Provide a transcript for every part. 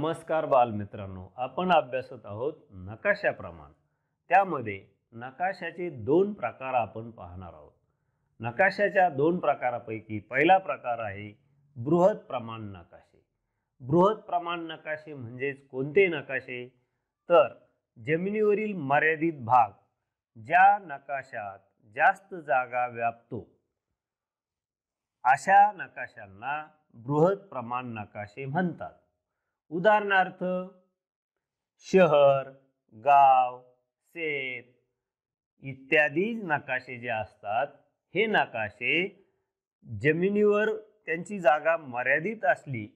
नमस्कार बालमित्रांनो आपण अभ्यासत आहोत नकाशा प्रमाण त्यामध्ये नकाशाचे दोन प्रकार आपण पाहणार आहोत नकाशाच्या दोन प्रकारापैकी पहिला प्रकार आहे बृहत प्रमाण नकाशे बृहत प्रमाण नकाशे म्हणजेच कोणते नकाशे तर जमिनीवरील मर्यादित भाग ज्या नकाशात जास्त जागा व्यापतो अशा नकाशांना बृहत प्रमाण नकाशे म्हणतात उदाहरणार्थ शहर गाव शेत इत्यादी नकाशे जे असतात हे नकाशे जमिनीवर त्यांची जागा मर्यादित असली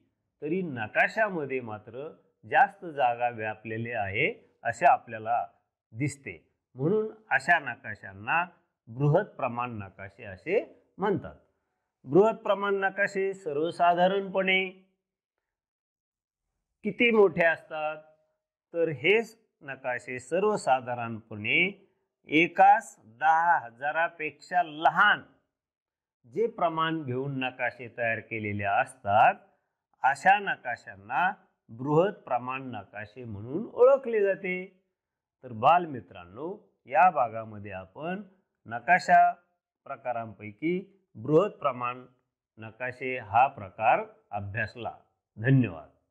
तरी नकाशामध्ये मात्र जास्त जागा व्यापलेले आहे असे आपल्याला दिसते म्हणून अशा नकाशांना बृहत प्रमाण नकाशे असे म्हणतात बृहत प्रमाण नकाशे सर्वसाधारणपणे किती मोठे असतात तर हे नकाशे सर्वसाधारणपणे एकास दहा हजारापेक्षा लहान जे प्रमाण घेऊन नकाशे तयार केलेले असतात अशा नकाशांना बृहत प्रमाण नकाशे म्हणून ओळखले जाते तर बालमित्रांनो या भागामध्ये आपण नकाशा प्रकारांपैकी बृहत प्रमाण नकाशे हा प्रकार अभ्यासला धन्यवाद